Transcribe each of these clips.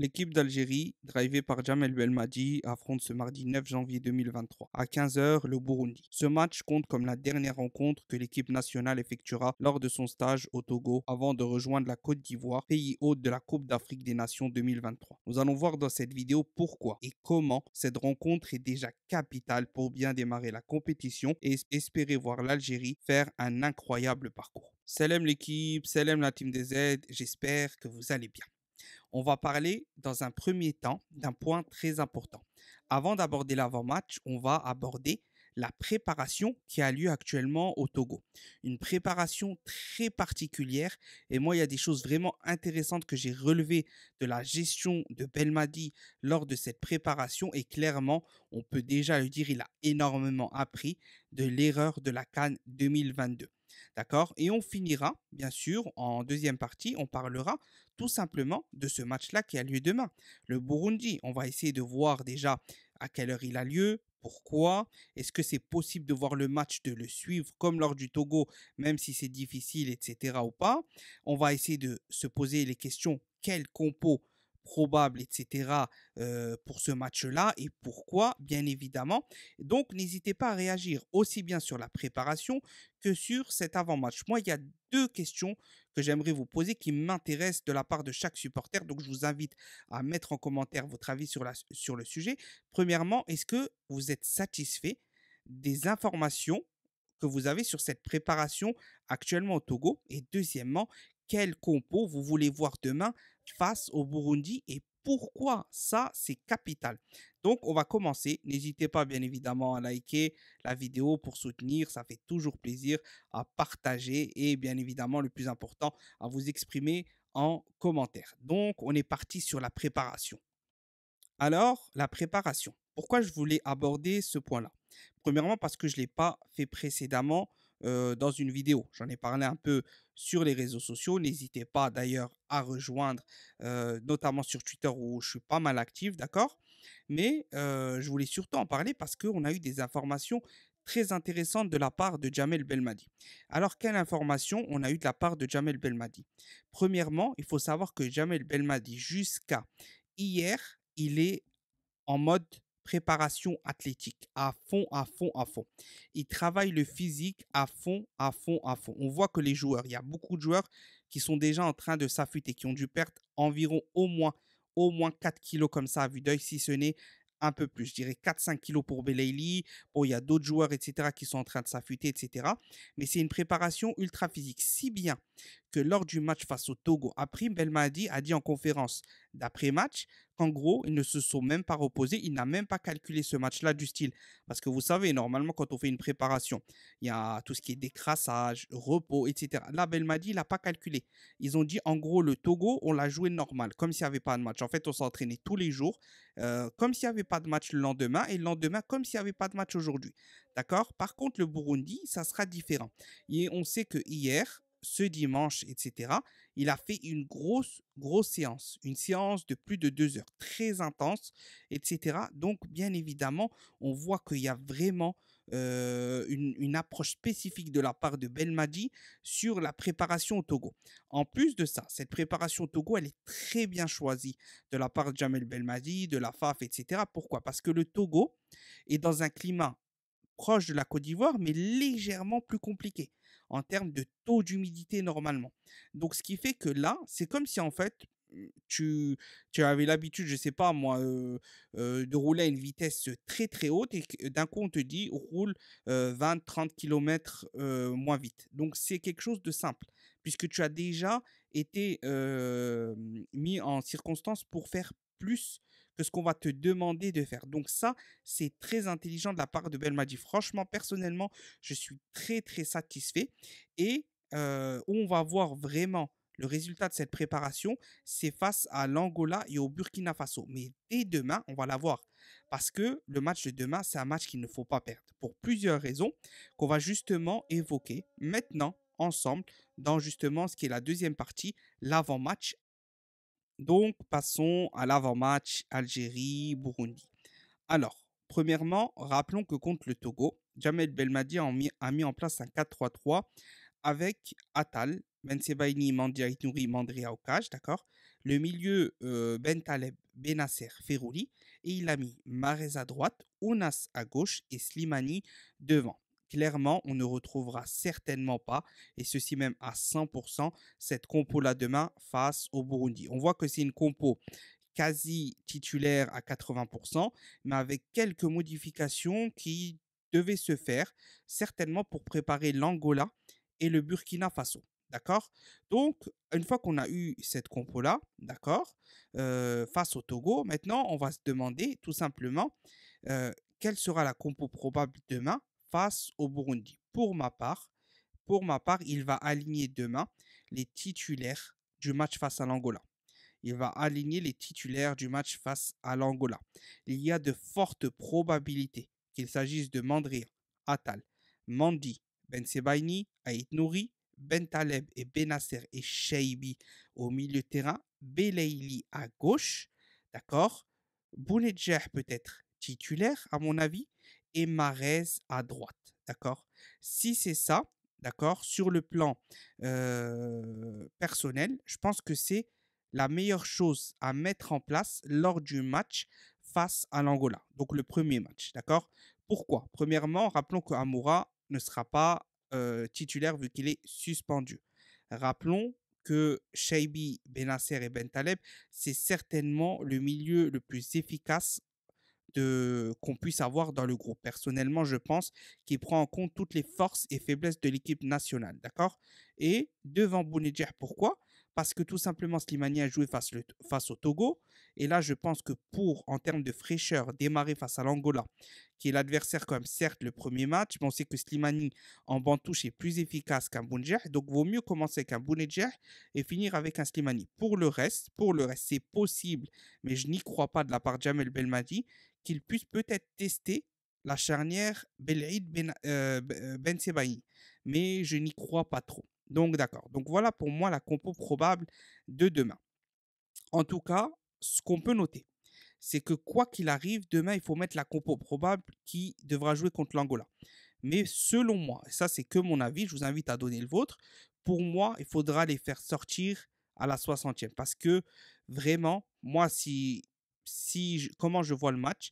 L'équipe d'Algérie, drivée par Jamel Belmadi, affronte ce mardi 9 janvier 2023 à 15h le Burundi. Ce match compte comme la dernière rencontre que l'équipe nationale effectuera lors de son stage au Togo avant de rejoindre la Côte d'Ivoire, pays hôte de la Coupe d'Afrique des Nations 2023. Nous allons voir dans cette vidéo pourquoi et comment cette rencontre est déjà capitale pour bien démarrer la compétition et espérer voir l'Algérie faire un incroyable parcours. Salam l'équipe, salam la team des aides, j'espère que vous allez bien. On va parler dans un premier temps mmh. d'un point très important. Avant d'aborder l'avant-match, on va aborder la préparation qui a lieu actuellement au Togo. Une préparation très particulière et moi il y a des choses vraiment intéressantes que j'ai relevées de la gestion de Belmadi lors de cette préparation et clairement on peut déjà le dire il a énormément appris de l'erreur de la Cannes 2022. D'accord Et on finira, bien sûr, en deuxième partie, on parlera tout simplement de ce match-là qui a lieu demain. Le Burundi, on va essayer de voir déjà à quelle heure il a lieu, pourquoi Est-ce que c'est possible de voir le match, de le suivre comme lors du Togo, même si c'est difficile, etc. ou pas On va essayer de se poser les questions quel compo probables, etc. Euh, pour ce match-là et pourquoi, bien évidemment. Donc, n'hésitez pas à réagir aussi bien sur la préparation que sur cet avant-match. Moi, il y a deux questions que j'aimerais vous poser qui m'intéressent de la part de chaque supporter. Donc, je vous invite à mettre en commentaire votre avis sur, la, sur le sujet. Premièrement, est-ce que vous êtes satisfait des informations que vous avez sur cette préparation actuellement au Togo Et deuxièmement, quel compo vous voulez voir demain face au Burundi et pourquoi ça, c'est capital. Donc, on va commencer. N'hésitez pas, bien évidemment, à liker la vidéo pour soutenir. Ça fait toujours plaisir à partager et, bien évidemment, le plus important, à vous exprimer en commentaire. Donc, on est parti sur la préparation. Alors, la préparation. Pourquoi je voulais aborder ce point-là Premièrement, parce que je ne l'ai pas fait précédemment dans une vidéo. J'en ai parlé un peu sur les réseaux sociaux. N'hésitez pas d'ailleurs à rejoindre, notamment sur Twitter où je suis pas mal actif, d'accord Mais je voulais surtout en parler parce qu'on a eu des informations très intéressantes de la part de Jamel Belmadi. Alors, quelle information on a eu de la part de Jamel Belmadi Premièrement, il faut savoir que Jamel Belmadi, jusqu'à hier, il est en mode préparation athlétique à fond, à fond, à fond. Il travaille le physique à fond, à fond, à fond. On voit que les joueurs, il y a beaucoup de joueurs qui sont déjà en train de s'affûter, qui ont dû perdre environ au moins, au moins 4 kilos comme ça à vue d'œil, si ce n'est un peu plus. Je dirais 4-5 kilos pour Belayli. Bon, il y a d'autres joueurs, etc., qui sont en train de s'affûter, etc. Mais c'est une préparation ultra physique. Si bien que lors du match face au Togo après Belmadi a dit en conférence d'après-match qu'en gros, ils ne se sont même pas reposés, il n'a même pas calculé ce match-là du style. Parce que vous savez, normalement, quand on fait une préparation, il y a tout ce qui est décrassage, repos, etc. Là, Belmadi, il n'a pas calculé. Ils ont dit, en gros, le Togo, on l'a joué normal, comme s'il n'y avait pas de match. En fait, on s'entraînait tous les jours, euh, comme s'il n'y avait pas de match le lendemain, et le lendemain, comme s'il n'y avait pas de match aujourd'hui. D'accord Par contre, le Burundi, ça sera différent. Et on sait que hier, ce dimanche, etc. Il a fait une grosse, grosse séance, une séance de plus de deux heures, très intense, etc. Donc, bien évidemment, on voit qu'il y a vraiment une, approche spécifique de la part de Belmadi sur la préparation au Togo. En plus de ça, cette préparation au Togo, elle est très bien choisie de la part de Jamel Belmadi, de la FAF, etc. Pourquoi Parce que le Togo est dans un climat proche de la Côte d'Ivoire, mais légèrement plus compliqué en termes de taux d'humidité normalement. Donc ce qui fait que là, c'est comme si en fait mmh, tu, tu avais l'habitude, je sais pas moi, de rouler à une vitesse très très haute et d'un coup on te dit roule 20-30 km moins vite. Donc c'est quelque chose de simple puisque tu as déjà été mis en circonstance pour faire plus ce qu'on va te demander de faire. Donc ça, c'est très intelligent de la part de Belmadi. Franchement, personnellement, je suis très très satisfait. Et on va voir vraiment le résultat de cette préparation, c'est face à l'Angola et au Burkina Faso. Mais dès demain, on va la voir. Parce que le match de demain, c'est un match qu'il ne faut pas perdre. Pour plusieurs raisons qu'on va justement évoquer maintenant ensemble dans justement ce qui est la deuxième partie, l'avant-match donc, passons à l'avant-match Algérie-Burundi. Alors, premièrement, rappelons que contre le Togo, Jamel Belmadi a mis, en place un 4-3-3 avec Atal, Ben Sebaini, Mandia Aïtouri, Mandria d'accord Le milieu euh, Ben Taleb, Benasser, Ferouli Et il a mis Marez à droite, Ounas à gauche et Slimani devant. Clairement, on ne retrouvera certainement pas, et ceci même à 100%, cette compo-là demain face au Burundi. On voit que c'est une compo quasi titulaire à 80%, mais avec quelques modifications qui devaient se faire, certainement pour préparer l'Angola et le Burkina Faso. D'accord Donc, une fois qu'on a eu cette compo-là, d'accord, euh, face au Togo, maintenant, on va se demander tout simplement euh, quelle sera la compo probable demain face au Burundi. Pour ma part, pour ma part, il va aligner demain les titulaires du match face à l'Angola. Il va aligner les titulaires du match face à l'Angola. Il y a de fortes probabilités qu'il s'agisse de Mandria, Atal, Mandi, Ben Sebaini, Aït Nouri, Ben Taleb et Benasser et Shaibi au milieu de terrain, Belaili à gauche, d'accord Bounedjah peut être titulaire à mon avis, et Marez à droite. D'accord Si c'est ça, d'accord, sur le plan personnel, je pense que c'est la meilleure chose à mettre en place lors du match face à l'Angola. Donc le premier match, d'accord Pourquoi Premièrement, rappelons que Amoura ne sera pas titulaire vu qu'il est suspendu. Rappelons que Shaibi, Benasser et Bentaleb, c'est certainement le milieu le plus efficace qu'on puisse avoir dans le groupe. Personnellement, je pense qu'il prend en compte toutes les forces et faiblesses de l'équipe nationale, d'accord Et devant Bounedjah, pourquoi Parce que tout simplement, Slimani a joué face, le, face au Togo. Et là, je pense que pour, en termes de fraîcheur, démarrer face à l'Angola, qui est l'adversaire quand même, certes, le premier match, mais on sait que Slimani en bantouche est plus efficace qu'un Bounedjah. Donc, vaut mieux commencer avec un Bounedjah et finir avec un Slimani. Pour le reste, pour le reste, c'est possible, mais je n'y crois pas de la part de Jamel Belmadi qu'il puisse peut-être tester la charnière Belaïd Ben, euh, euh, ben Sebaï. Mais je n'y crois pas trop. Donc d'accord. Donc voilà pour moi la compo probable de demain. En tout cas, ce qu'on peut noter, c'est que quoi qu'il arrive, demain, il faut mettre la compo probable qui devra jouer contre l'Angola. Mais selon moi, ça c'est que mon avis, je vous invite à donner le vôtre, pour moi, il faudra les faire sortir à la 60e. Parce que vraiment, moi, si si comment je vois le match,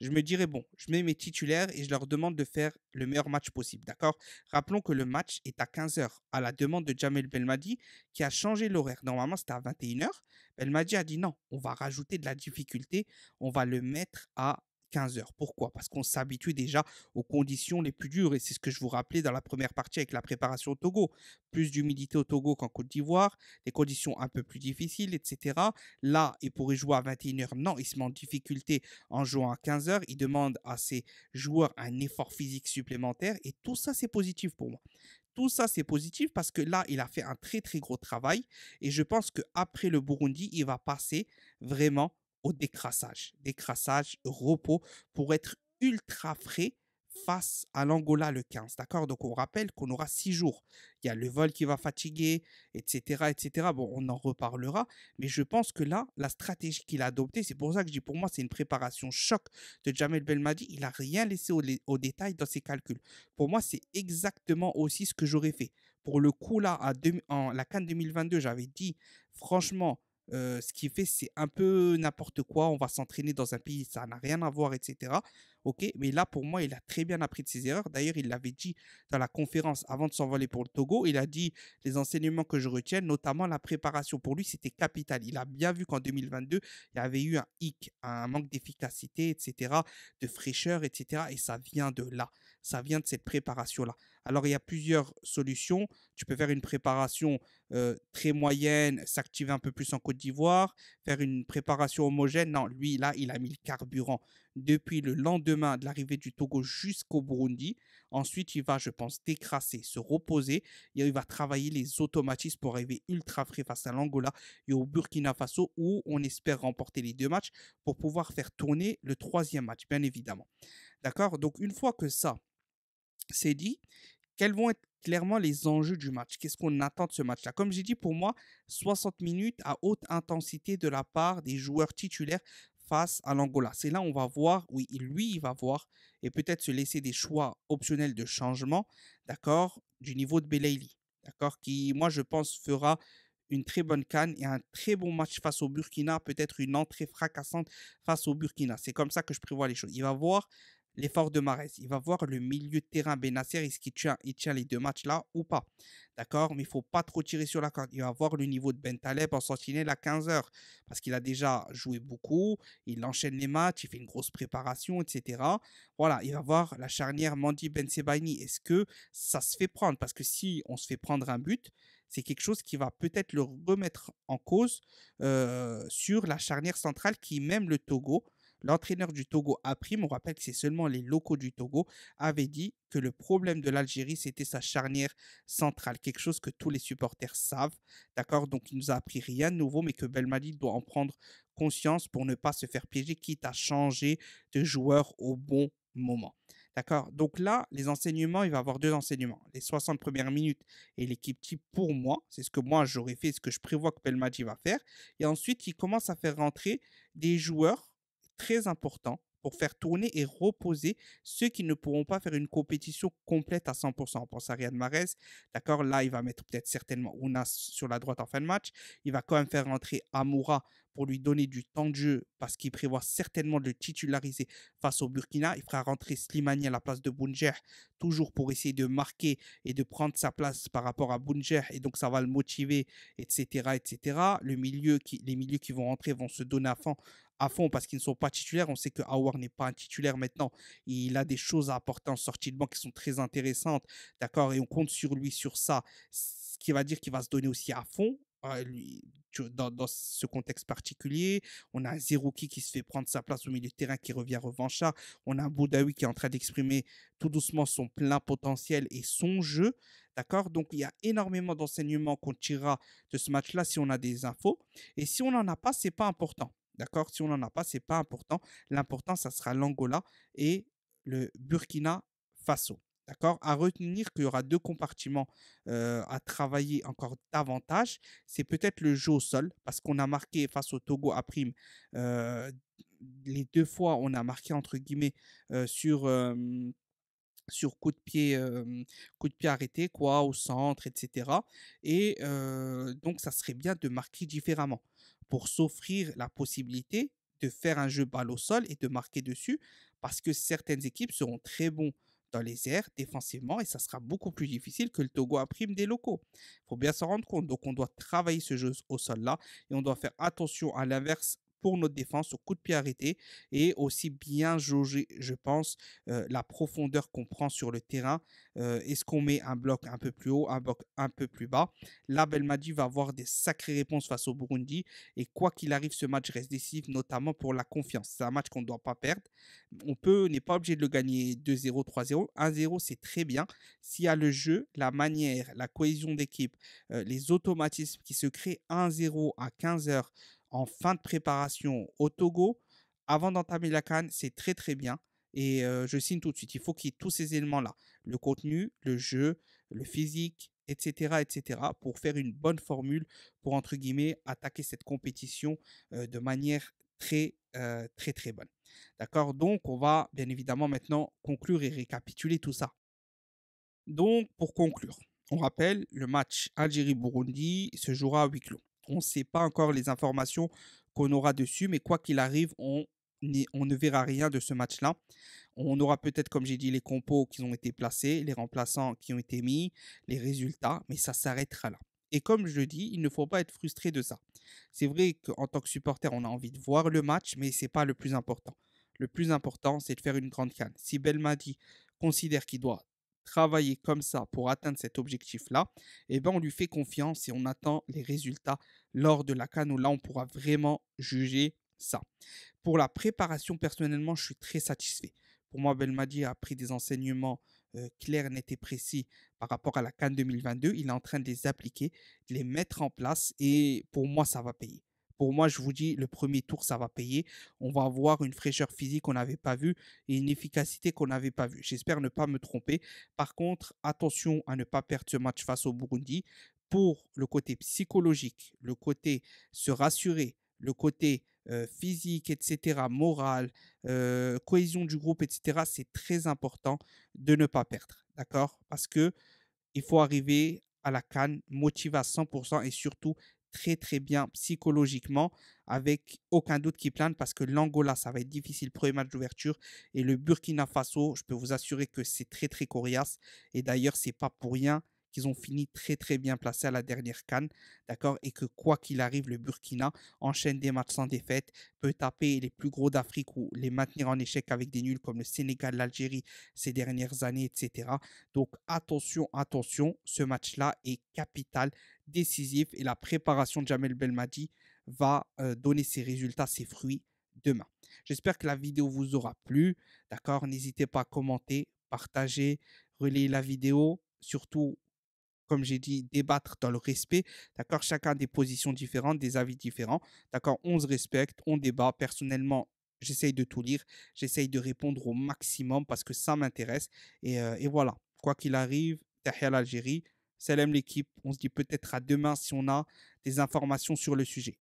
je me dirais, bon, je mets mes titulaires et je leur demande de faire le meilleur match possible, d'accord Rappelons que le match est à 15h, à la demande de Jamel Belmadi, qui a changé l'horaire. Normalement, c'était à 21h. Belmadi a dit non, on va rajouter de la difficulté, on va le mettre à 15 heures. Pourquoi Parce qu'on s'habitue déjà aux conditions les plus dures. Et c'est ce que je vous rappelais dans la première partie avec la préparation au Togo. Plus d'humidité au Togo qu'en Côte d'Ivoire, les conditions un peu plus difficiles, etc. Là, il pourrait jouer à 21h. Non, il se met en difficulté en jouant à 15h. Il demande à ses joueurs un effort physique supplémentaire. Et tout ça, c'est positif pour moi tout ça c'est positif parce que là il a fait un très très gros travail et je pense que après le Burundi il va passer vraiment au décrassage. Décrassage, repos pour être ultra frais face à l'Angola le 15. D'accord Donc on rappelle qu'on aura six jours. Il y a le vol qui va fatiguer, etc., etc. Bon, on en reparlera. Mais je pense que là, la stratégie qu'il a adoptée, c'est pour ça que je dis pour moi, c'est une préparation choc de Jamel Belmadi. Il n'a rien laissé au, détail dans ses calculs. Pour moi, c'est exactement aussi ce que j'aurais fait. Pour le coup, là, à deux, en, la Cannes 2022, j'avais dit, franchement, ce qui fait, c'est un peu n'importe quoi. On va s'entraîner dans un pays, ça n'a rien à voir, etc ok Mais là, pour moi, il a très bien appris de ses erreurs. D'ailleurs, il l'avait dit dans la conférence avant de s'envoler pour le Togo. Il a dit les enseignements que je retiens, notamment la préparation. Pour lui, c'était capital. Il a bien vu qu'en 2022, il y avait eu un hic, un manque d'efficacité, etc., de fraîcheur, etc. Et ça vient de là. Ça vient de cette préparation-là. Alors, il y a plusieurs solutions. Tu peux faire une préparation très moyenne, s'activer un peu plus en Côte d'Ivoire, faire une préparation homogène. Non, lui, là, il a mis le carburant depuis le lendemain de l'arrivée du Togo jusqu'au Burundi. Ensuite, il va, je pense, décrasser, se reposer. Et il va travailler les automatismes pour arriver ultra frais face à l'Angola et au Burkina Faso, où on espère remporter les deux matchs pour pouvoir faire tourner le troisième match, bien évidemment. D'accord Donc, une fois que ça, c'est dit, quels vont être clairement les enjeux du match Qu'est-ce qu'on attend de ce match-là Comme j'ai dit, pour moi, 60 minutes à haute intensité de la part des joueurs titulaires face à l'Angola. C'est là où on va voir, oui, lui, il va voir, et peut-être se laisser des choix optionnels de changement, d'accord, du niveau de Belayli, d'accord, qui, moi, je pense, fera une très bonne canne et un très bon match face au Burkina, peut-être une entrée fracassante face au Burkina. C'est comme ça que je prévois les choses. Il va voir l'effort de Mares, Il va voir le milieu de terrain Benacer, est-ce qu'il tient, les deux matchs-là ou pas. D'accord Mais il faut pas trop tirer sur la corde. Il va voir le niveau de Bentaleb en sentinelle à 15h. Parce qu'il a déjà joué beaucoup, il enchaîne les matchs, il fait une grosse préparation, etc. Voilà, il va voir la charnière mandi Ben Est-ce que ça se fait prendre Parce que si on se fait prendre un but, c'est quelque chose qui va peut-être le remettre en cause euh, sur la charnière centrale qui, même le Togo, L'entraîneur du Togo a pris. on rappelle que c'est seulement les locaux du Togo, avait dit que le problème de l'Algérie, c'était sa charnière centrale, quelque chose que tous les supporters savent, d'accord Donc il nous a appris rien de nouveau, mais que Belmadi doit en prendre conscience pour ne pas se faire piéger, quitte à changer de joueur au bon moment. D'accord Donc là, les enseignements, il va y avoir deux enseignements. Les 60 premières minutes et l'équipe type pour moi, c'est ce que moi j'aurais fait, ce que je prévois que Belmadi va faire. Et ensuite, il commence à faire rentrer des joueurs très important pour faire tourner et reposer ceux qui ne pourront pas faire une compétition complète à 100%. On pense à Riyad d'accord Là, il va mettre peut-être certainement Ounas sur la droite en fin de match. Il va quand même faire rentrer Amoura pour lui donner du temps de jeu parce qu'il prévoit certainement de le titulariser face au Burkina. Il fera rentrer Slimani à la place de Bounjer, toujours pour essayer de marquer et de prendre sa place par rapport à Bounjer. Et donc, ça va le motiver, etc. etc. Le milieu qui, les milieux qui vont rentrer vont se donner à fond, à fond parce qu'ils ne sont pas titulaires. On sait que Howard n'est pas un titulaire maintenant. Il a des choses à apporter en sortie de banque qui sont très intéressantes. D'accord Et on compte sur lui sur ça. Ce qui va dire qu'il va se donner aussi à fond. Euh, lui, dans, ce contexte particulier. On a Zerouki qui se fait prendre sa place au milieu de terrain, qui revient revanchard. On a Boudaoui qui est en train d'exprimer tout doucement son plein potentiel et son jeu. D'accord Donc, il y a énormément d'enseignements qu'on tirera de ce match-là si on a des infos. Et si on n'en a pas, c'est pas important. D'accord Si on n'en a pas, c'est pas important. L'important, ça sera l'Angola et le Burkina Faso. D'accord À retenir qu'il y aura deux compartiments à travailler encore davantage. C'est peut-être le jeu au sol, parce qu'on a marqué face au Togo à prime. les deux fois, on a marqué entre guillemets sur sur coup de pied, coup de pied arrêté, quoi, au centre, etc. Et donc, ça serait bien de marquer différemment pour s'offrir la possibilité de faire un jeu balle au sol et de marquer dessus, parce que certaines équipes seront très bons dans les airs, défensivement, et ça sera beaucoup plus difficile que le Togo imprime des locaux. Il faut bien s'en rendre compte. Donc on doit travailler ce jeu au sol là, et on doit faire attention à l'inverse pour notre défense au coup de pied arrêté et aussi bien jauger, je pense, euh, la profondeur qu'on prend sur le terrain. Euh, est-ce qu'on met un bloc un peu plus haut, un bloc un peu plus bas Là, Belmadi va avoir des sacrées réponses face au Burundi et quoi qu'il arrive, ce match reste décisif, notamment pour la confiance. C'est un match qu'on ne doit pas perdre. On peut, n'est pas obligé de le gagner 2-0, 3-0. 1-0, c'est très bien. S'il y a le jeu, la manière, la cohésion d'équipe, euh, les automatismes qui se créent 1-0 à 15 heures en fin de préparation au Togo. Avant d'entamer la canne, c'est très très bien. Et je signe tout de suite. Il faut qu'il y ait tous ces éléments-là. Le contenu, le jeu, le physique, etc., etc., pour faire une bonne formule pour, entre guillemets, attaquer cette compétition de manière très, très, très bonne. D'accord Donc, on va bien évidemment maintenant conclure et récapituler tout ça. Donc, pour conclure, on rappelle, le match Algérie-Burundi se jouera à huis clos on ne sait pas encore les informations qu'on aura dessus, mais quoi qu'il arrive, on, ne verra rien de ce match-là. On aura peut-être, comme j'ai dit, les compos qui ont été placés, les remplaçants qui ont été mis, les résultats, mais ça s'arrêtera là. Et comme je le dis, il ne faut pas être frustré de ça. C'est vrai qu'en tant que supporter, on a envie de voir le match, mais ce n'est pas le plus important. Le plus important, c'est de faire une grande canne. Si Belmadi considère qu'il doit travailler comme ça pour atteindre cet objectif-là, eh ben on lui fait confiance et on attend les résultats lors de la CAN. où là on pourra vraiment juger ça. Pour la préparation, personnellement, je suis très satisfait. Pour moi, Belmadi a pris des enseignements euh, clairs, nets et précis par rapport à la CAN 2022. Il est en train de les appliquer, de les mettre en place et pour moi, ça va payer. Pour moi, je vous dis, le premier tour, ça va payer. On va avoir une fraîcheur physique qu'on n'avait pas vue et une efficacité qu'on n'avait pas vue. J'espère ne pas me tromper. Par contre, attention à ne pas perdre ce match face au Burundi. Pour le côté psychologique, le côté se rassurer, le côté physique, etc., moral, cohésion du groupe, etc., c'est très important de ne pas perdre. D'accord Parce que il faut arriver à la canne motivé à 100% et surtout très très bien psychologiquement, avec aucun doute qui plane parce que l'Angola, ça va être difficile, premier match d'ouverture, et le Burkina Faso, je peux vous assurer que c'est très très coriace, et d'ailleurs c'est pas pour rien qu'ils ont fini très très bien placés à la dernière canne, d'accord, et que quoi qu'il arrive, le Burkina enchaîne des matchs sans défaite, peut taper les plus gros d'Afrique ou les maintenir en échec avec des nuls comme le Sénégal, l'Algérie ces dernières années, etc. Donc attention, attention, ce match-là est capital, décisif, et la préparation de Jamel Belmadi va euh, donner ses résultats, ses fruits demain. J'espère que la vidéo vous aura plu. D'accord N'hésitez pas à commenter, partager, relayer la vidéo. Surtout, comme j'ai dit, débattre dans le respect, d'accord Chacun des positions différentes, des avis différents, d'accord On se respecte, on débat. Personnellement, j'essaye de tout lire, j'essaye de répondre au maximum parce que ça m'intéresse. Et, euh, voilà, quoi qu'il arrive, derrière l'Algérie, salam l'équipe, on se dit peut-être à demain si on a des informations sur le sujet.